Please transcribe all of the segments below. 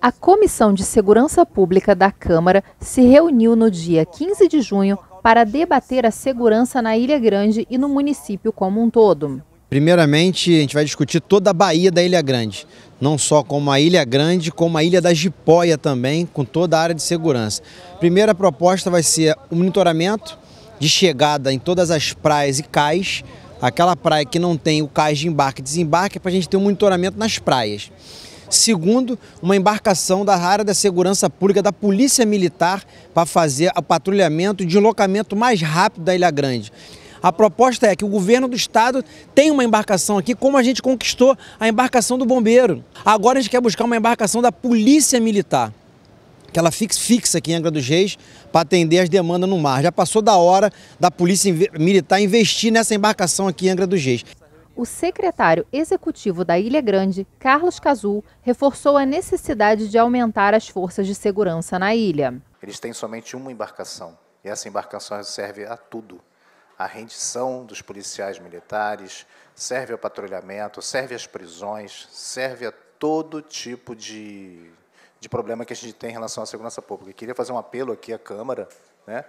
A Comissão de Segurança Pública da Câmara se reuniu no dia 15 de junho para debater a segurança na Ilha Grande e no município como um todo. Primeiramente, a gente vai discutir toda a Bahia da Ilha Grande, não só como a Ilha Grande, como a Ilha da Jipóia também, com toda a área de segurança. Primeira proposta vai ser o monitoramento de chegada em todas as praias e cais, aquela praia que não tem o cais de embarque e desembarque, é para a gente ter um monitoramento nas praias. Segundo, uma embarcação da área da segurança pública da Polícia Militar para fazer o patrulhamento e deslocamento mais rápido da Ilha Grande. A proposta é que o governo do estado tenha uma embarcação aqui, como a gente conquistou a embarcação do bombeiro. Agora a gente quer buscar uma embarcação da Polícia Militar que ela fixe, fixa aqui em Angra dos Reis para atender as demandas no mar. Já passou da hora da Polícia Militar investir nessa embarcação aqui em Angra dos Reis o secretário executivo da Ilha Grande, Carlos Cazul, reforçou a necessidade de aumentar as forças de segurança na ilha. Eles têm somente uma embarcação e essa embarcação serve a tudo. A rendição dos policiais militares, serve ao patrulhamento, serve às prisões, serve a todo tipo de, de problema que a gente tem em relação à segurança pública. Eu queria fazer um apelo aqui à Câmara né,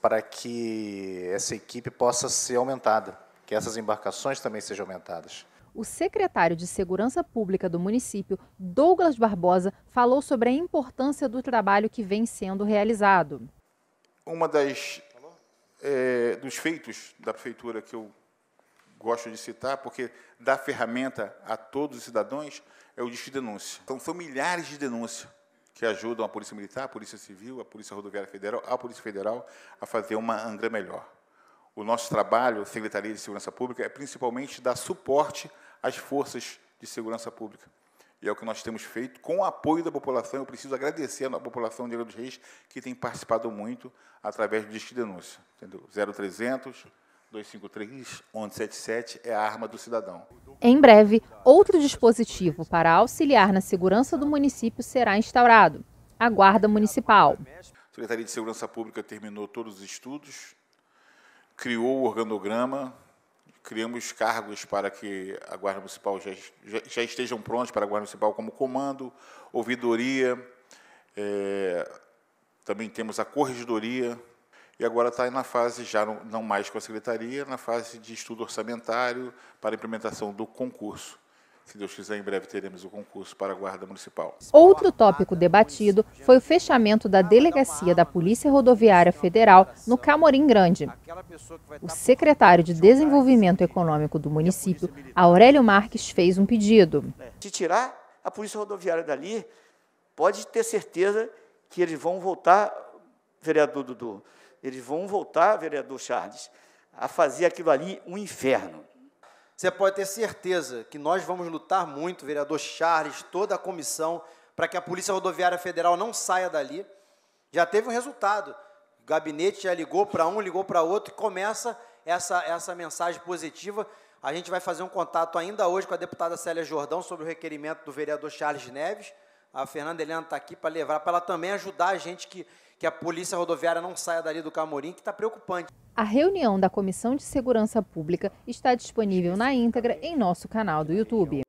para que essa equipe possa ser aumentada que essas embarcações também sejam aumentadas. O secretário de Segurança Pública do município, Douglas Barbosa, falou sobre a importância do trabalho que vem sendo realizado. Uma das é, dos feitos da prefeitura que eu gosto de citar, porque dá ferramenta a todos os cidadãos, é o disco de denúncia. Então, são milhares de denúncias que ajudam a Polícia Militar, a Polícia Civil, a Polícia Rodoviária Federal, a Polícia Federal a fazer uma Angra melhor o nosso trabalho, Secretaria de Segurança Pública, é principalmente dar suporte às forças de segurança pública. E é o que nós temos feito com o apoio da população. Eu preciso agradecer à população de Angra dos Reis, que tem participado muito através do Disque denúncia. Entendeu? 0300 253 1177 é a arma do cidadão. Em breve, outro dispositivo para auxiliar na segurança do município será instaurado a Guarda Municipal. A Secretaria de Segurança Pública terminou todos os estudos, criou o organograma, criamos cargos para que a Guarda Municipal já, já, já estejam prontos para a Guarda Municipal, como comando, ouvidoria, é, também temos a corregedoria, e agora está na fase, já não, não mais com a secretaria, na fase de estudo orçamentário para implementação do concurso. Se Deus quiser, em breve teremos o concurso para a Guarda Municipal. Outro tópico debatido foi o fechamento da delegacia da Polícia Rodoviária Federal no Camorim Grande. O secretário de Desenvolvimento Econômico do município, Aurélio Marques, fez um pedido. Se tirar a Polícia Rodoviária dali, pode ter certeza que eles vão voltar, vereador Dudu, eles vão voltar, vereador Charles, a fazer aquilo ali um inferno. Você pode ter certeza que nós vamos lutar muito, vereador Charles, toda a comissão, para que a Polícia Rodoviária Federal não saia dali. Já teve um resultado. O gabinete já ligou para um, ligou para outro, e começa essa, essa mensagem positiva. A gente vai fazer um contato ainda hoje com a deputada Célia Jordão sobre o requerimento do vereador Charles Neves. A Fernanda Helena está aqui para levar, para ela também ajudar a gente que que a polícia rodoviária não saia dali do Camorim, que está preocupante. A reunião da Comissão de Segurança Pública está disponível na íntegra em nosso canal do YouTube.